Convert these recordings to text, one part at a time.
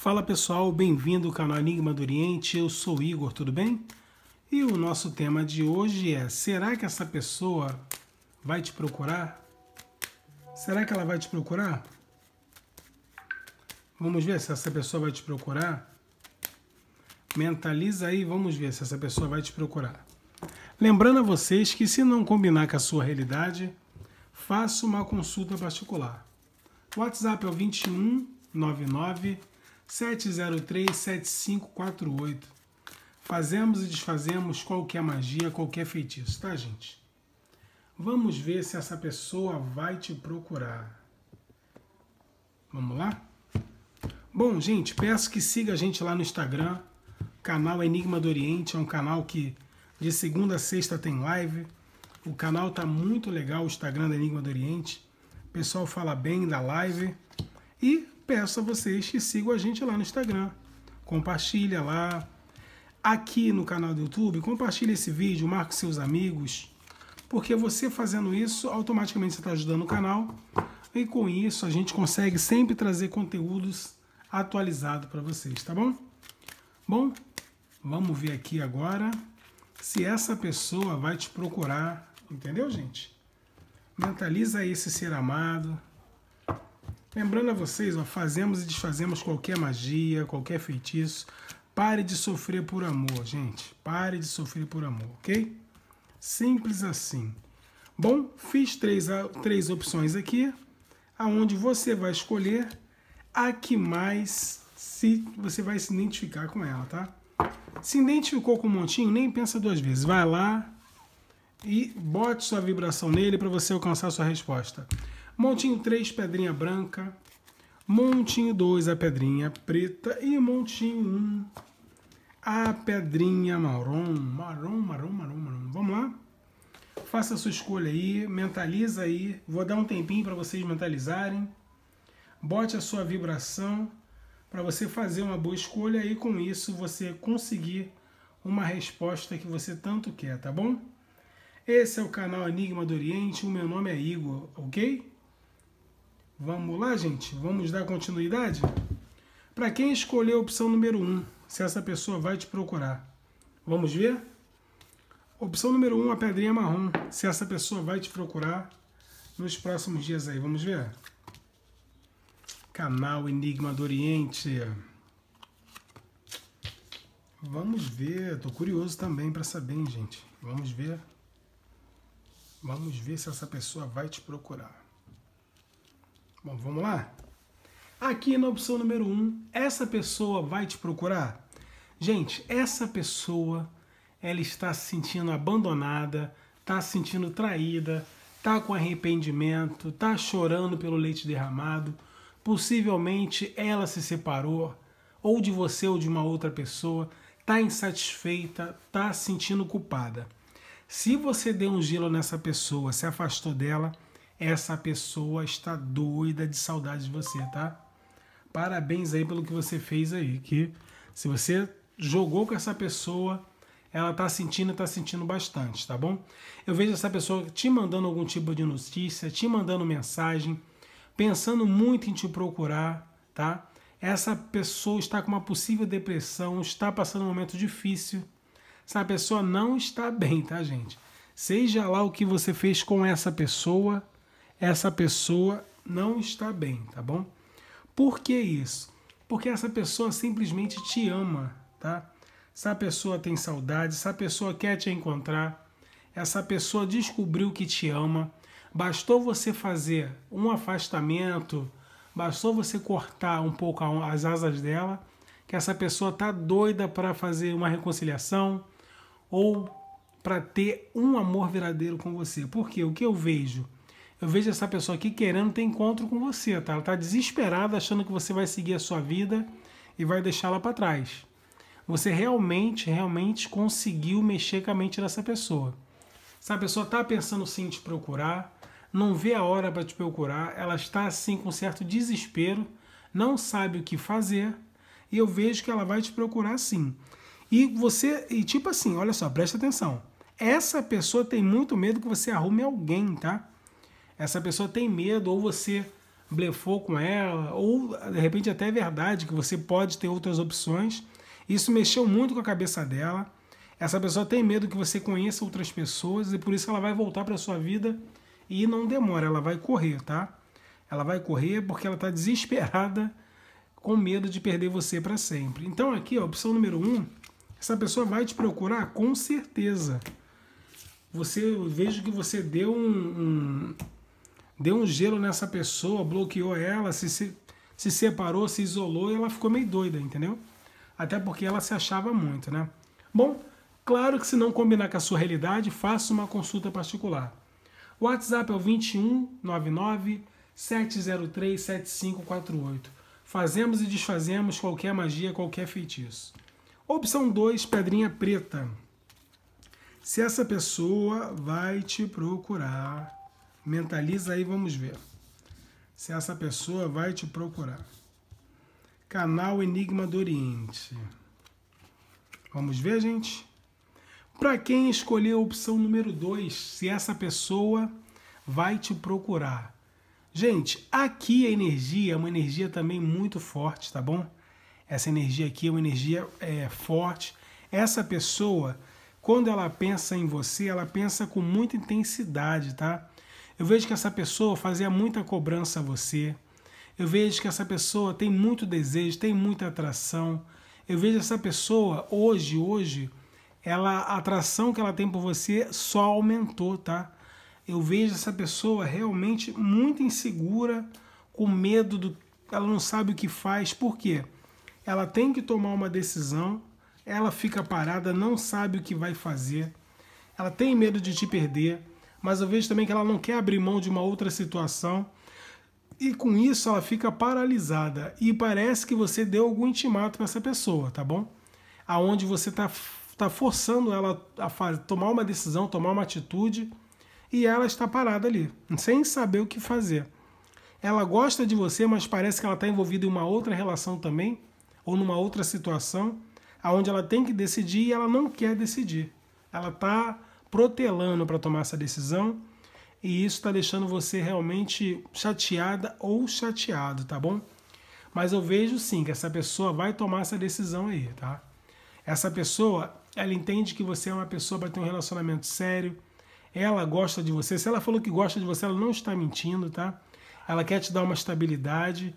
Fala pessoal, bem-vindo ao canal Enigma do Oriente, eu sou Igor, tudo bem? E o nosso tema de hoje é: será que essa pessoa vai te procurar? Será que ela vai te procurar? Vamos ver se essa pessoa vai te procurar. Mentaliza aí, vamos ver se essa pessoa vai te procurar. Lembrando a vocês que se não combinar com a sua realidade, faça uma consulta particular. WhatsApp é o 2199 703-7548. Fazemos e desfazemos qualquer magia, qualquer feitiço, tá, gente? Vamos ver se essa pessoa vai te procurar. Vamos lá? Bom, gente, peço que siga a gente lá no Instagram. canal Enigma do Oriente é um canal que de segunda a sexta tem live. O canal tá muito legal, o Instagram da Enigma do Oriente. O pessoal fala bem da live. E peço a vocês que sigam a gente lá no Instagram. Compartilha lá. Aqui no canal do YouTube, compartilha esse vídeo, marque seus amigos, porque você fazendo isso, automaticamente você está ajudando o canal. E com isso, a gente consegue sempre trazer conteúdos atualizados para vocês, tá bom? Bom, vamos ver aqui agora se essa pessoa vai te procurar, entendeu, gente? Mentaliza esse ser amado, Lembrando a vocês, ó, fazemos e desfazemos qualquer magia, qualquer feitiço. Pare de sofrer por amor, gente. Pare de sofrer por amor, ok? Simples assim. Bom, fiz três, três opções aqui, aonde você vai escolher a que mais se você vai se identificar com ela, tá? Se identificou com o montinho, nem pensa duas vezes. Vai lá e bote sua vibração nele para você alcançar sua resposta. Montinho 3, pedrinha branca. Montinho 2, a pedrinha preta. E montinho 1, a pedrinha marrom. Marrom, marrom, marrom, marrom. Vamos lá? Faça a sua escolha aí, mentaliza aí. Vou dar um tempinho para vocês mentalizarem. Bote a sua vibração para você fazer uma boa escolha e com isso você conseguir uma resposta que você tanto quer, tá bom? Esse é o canal Enigma do Oriente, o meu nome é Igor, ok? Vamos lá, gente? Vamos dar continuidade? Para quem escolher a opção número 1, um, se essa pessoa vai te procurar. Vamos ver? Opção número 1, um, a pedrinha marrom. Se essa pessoa vai te procurar nos próximos dias aí. Vamos ver? Canal Enigma do Oriente. Vamos ver. Tô curioso também para saber, hein, gente. Vamos ver. Vamos ver se essa pessoa vai te procurar. Bom, vamos lá? Aqui na opção número 1, um, essa pessoa vai te procurar? Gente, essa pessoa ela está se sentindo abandonada, está se sentindo traída, está com arrependimento, está chorando pelo leite derramado, possivelmente ela se separou, ou de você ou de uma outra pessoa, está insatisfeita, está se sentindo culpada. Se você deu um gelo nessa pessoa, se afastou dela, essa pessoa está doida de saudade de você, tá? Parabéns aí pelo que você fez aí, que se você jogou com essa pessoa, ela tá sentindo, tá sentindo bastante, tá bom? Eu vejo essa pessoa te mandando algum tipo de notícia, te mandando mensagem, pensando muito em te procurar, tá? Essa pessoa está com uma possível depressão, está passando um momento difícil. Essa pessoa não está bem, tá, gente? Seja lá o que você fez com essa pessoa, essa pessoa não está bem, tá bom? Por que isso? Porque essa pessoa simplesmente te ama, tá? Essa pessoa tem saudade, essa pessoa quer te encontrar, essa pessoa descobriu que te ama. Bastou você fazer um afastamento, bastou você cortar um pouco as asas dela, que essa pessoa tá doida para fazer uma reconciliação ou para ter um amor verdadeiro com você. Porque o que eu vejo eu vejo essa pessoa aqui querendo ter encontro com você, tá? Ela está desesperada achando que você vai seguir a sua vida e vai deixá-la para trás. Você realmente, realmente conseguiu mexer com a mente dessa pessoa. Essa pessoa está pensando sim em te procurar, não vê a hora para te procurar, ela está assim com certo desespero, não sabe o que fazer, e eu vejo que ela vai te procurar sim. E você, e tipo assim, olha só, presta atenção. Essa pessoa tem muito medo que você arrume alguém, tá? essa pessoa tem medo ou você blefou com ela, ou de repente até é verdade que você pode ter outras opções. Isso mexeu muito com a cabeça dela. Essa pessoa tem medo que você conheça outras pessoas e por isso ela vai voltar para sua vida e não demora, ela vai correr, tá? Ela vai correr porque ela está desesperada com medo de perder você para sempre. Então aqui, ó, opção número um, essa pessoa vai te procurar com certeza. Você, eu vejo que você deu um, um deu um gelo nessa pessoa, bloqueou ela, se, se, se separou, se isolou e ela ficou meio doida, entendeu? Até porque ela se achava muito, né? Bom, claro que se não combinar com a sua realidade, faça uma consulta particular. O WhatsApp é o 2199 703 7548. Fazemos e desfazemos qualquer magia, qualquer feitiço. Opção 2, pedrinha preta. Se essa pessoa vai te procurar, Mentaliza aí, vamos ver se essa pessoa vai te procurar. Canal Enigma do Oriente. Vamos ver, gente? Para quem escolher a opção número 2, se essa pessoa vai te procurar. Gente, aqui a energia é uma energia também muito forte, tá bom? Essa energia aqui é uma energia é, forte. Essa pessoa, quando ela pensa em você, ela pensa com muita intensidade, tá? Eu vejo que essa pessoa fazia muita cobrança a você. Eu vejo que essa pessoa tem muito desejo, tem muita atração. Eu vejo essa pessoa hoje, hoje, ela a atração que ela tem por você só aumentou, tá? Eu vejo essa pessoa realmente muito insegura, com medo do ela não sabe o que faz. Por quê? Ela tem que tomar uma decisão, ela fica parada, não sabe o que vai fazer. Ela tem medo de te perder, mas eu vejo também que ela não quer abrir mão de uma outra situação. E com isso ela fica paralisada e parece que você deu algum intimato para essa pessoa, tá bom? Aonde você tá, tá forçando ela a fazer, tomar uma decisão, tomar uma atitude e ela está parada ali, sem saber o que fazer. Ela gosta de você, mas parece que ela está envolvida em uma outra relação também, ou numa outra situação, aonde ela tem que decidir e ela não quer decidir. Ela está protelando para tomar essa decisão e isso está deixando você realmente chateada ou chateado, tá bom? Mas eu vejo sim que essa pessoa vai tomar essa decisão aí, tá? Essa pessoa, ela entende que você é uma pessoa para ter um relacionamento sério, ela gosta de você. Se ela falou que gosta de você, ela não está mentindo, tá? Ela quer te dar uma estabilidade.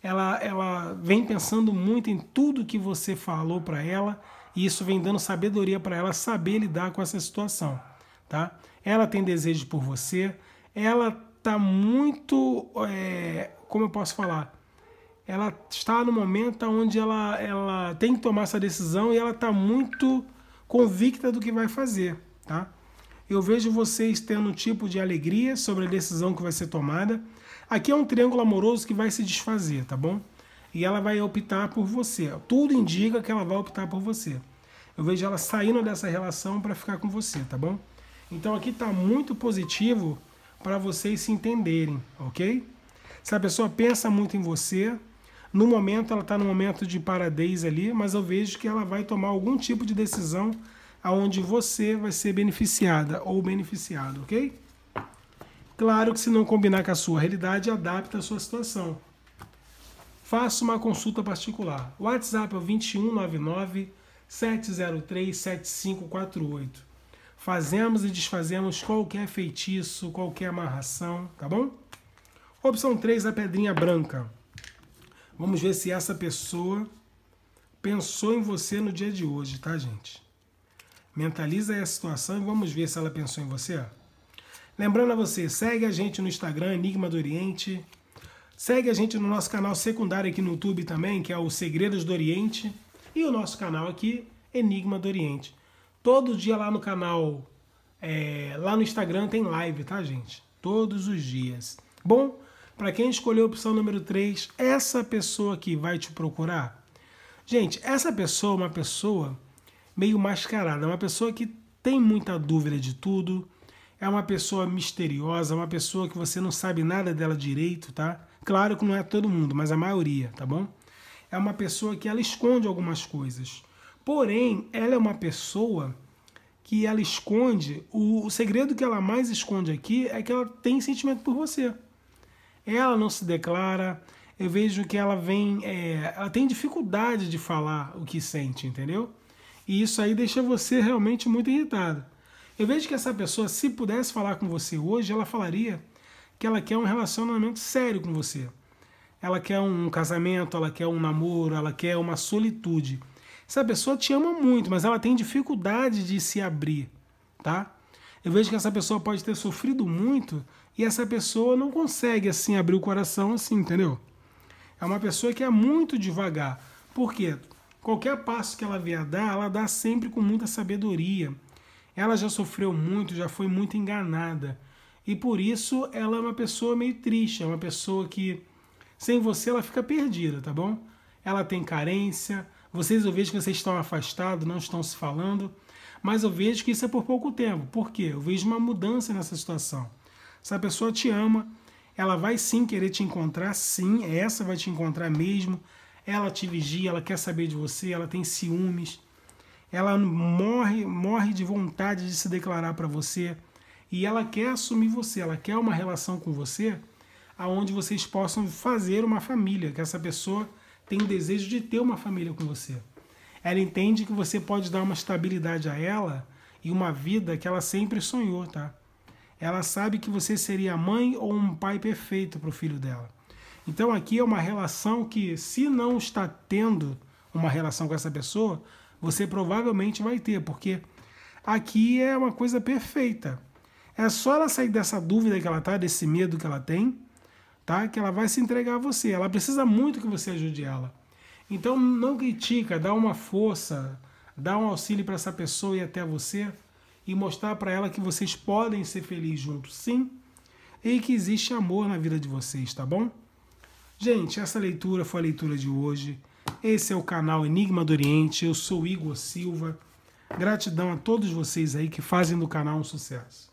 Ela, ela vem pensando muito em tudo que você falou para ela e isso vem dando sabedoria para ela saber lidar com essa situação, tá? Ela tem desejo por você, ela tá muito, é, como eu posso falar, ela está no momento onde ela, ela tem que tomar essa decisão e ela tá muito convicta do que vai fazer, tá? Eu vejo vocês tendo um tipo de alegria sobre a decisão que vai ser tomada. Aqui é um triângulo amoroso que vai se desfazer, tá bom? e ela vai optar por você. Tudo indica que ela vai optar por você. Eu vejo ela saindo dessa relação para ficar com você, tá bom? Então aqui está muito positivo para vocês se entenderem, ok? Se a pessoa pensa muito em você, no momento ela está no momento de paradez ali, mas eu vejo que ela vai tomar algum tipo de decisão aonde você vai ser beneficiada ou beneficiado, ok? Claro que se não combinar com a sua realidade, adapta a sua situação faça uma consulta particular. O WhatsApp é o 2199 703 7548. Fazemos e desfazemos qualquer feitiço, qualquer amarração, tá bom? Opção 3, a pedrinha branca. Vamos ver se essa pessoa pensou em você no dia de hoje, tá, gente? Mentaliza essa situação e vamos ver se ela pensou em você. Lembrando a você, segue a gente no Instagram, Enigma do Oriente. Segue a gente no nosso canal secundário aqui no YouTube também, que é o Segredos do Oriente, e o nosso canal aqui, Enigma do Oriente. Todo dia lá no canal, é, lá no Instagram tem live, tá, gente? Todos os dias. Bom, para quem escolheu a opção número 3, essa pessoa que vai te procurar. Gente, essa pessoa é uma pessoa meio mascarada, é uma pessoa que tem muita dúvida de tudo, é uma pessoa misteriosa, é uma pessoa que você não sabe nada dela direito, tá? Claro que não é todo mundo, mas a maioria, tá bom? É uma pessoa que ela esconde algumas coisas. Porém, ela é uma pessoa que ela esconde, o, o segredo que ela mais esconde aqui é que ela tem sentimento por você. Ela não se declara, eu vejo que ela vem, é, ela tem dificuldade de falar o que sente, entendeu? E isso aí deixa você realmente muito irritado. Eu vejo que essa pessoa, se pudesse falar com você hoje, ela falaria que ela quer um relacionamento sério com você. Ela quer um casamento, ela quer um namoro, ela quer uma solitude. Essa pessoa te ama muito, mas ela tem dificuldade de se abrir, tá? Eu vejo que essa pessoa pode ter sofrido muito e essa pessoa não consegue assim abrir o coração assim, entendeu? É uma pessoa que é muito devagar. Por quê? Qualquer passo que ela vier dar, ela dá sempre com muita sabedoria. Ela já sofreu muito, já foi muito enganada e por isso ela é uma pessoa meio triste, é uma pessoa que sem você ela fica perdida, tá bom? Ela tem carência, vocês eu vejo que vocês estão afastados, não estão se falando, mas eu vejo que isso é por pouco tempo. Por quê? Eu vejo uma mudança nessa situação. essa pessoa te ama, ela vai sim querer te encontrar, sim, essa vai te encontrar mesmo. Ela te vigia, ela quer saber de você, ela tem ciúmes. Ela morre, morre de vontade de se declarar para você e ela quer assumir você, ela quer uma relação com você aonde vocês possam fazer uma família, que essa pessoa tem o desejo de ter uma família com você. Ela entende que você pode dar uma estabilidade a ela e uma vida que ela sempre sonhou, tá? Ela sabe que você seria a mãe ou um pai perfeito para o filho dela. Então aqui é uma relação que, se não está tendo uma relação com essa pessoa, você provavelmente vai ter, porque aqui é uma coisa perfeita. É só ela sair dessa dúvida que ela tá, desse medo que ela tem, tá? Que ela vai se entregar a você. Ela precisa muito que você ajude ela. Então não critica, dá uma força, dá um auxílio para essa pessoa ir até você e mostrar para ela que vocês podem ser felizes juntos, sim, e que existe amor na vida de vocês, tá bom? Gente, essa leitura foi a leitura de hoje. Esse é o canal Enigma do Oriente. Eu sou Igor Silva. Gratidão a todos vocês aí que fazem do canal um sucesso.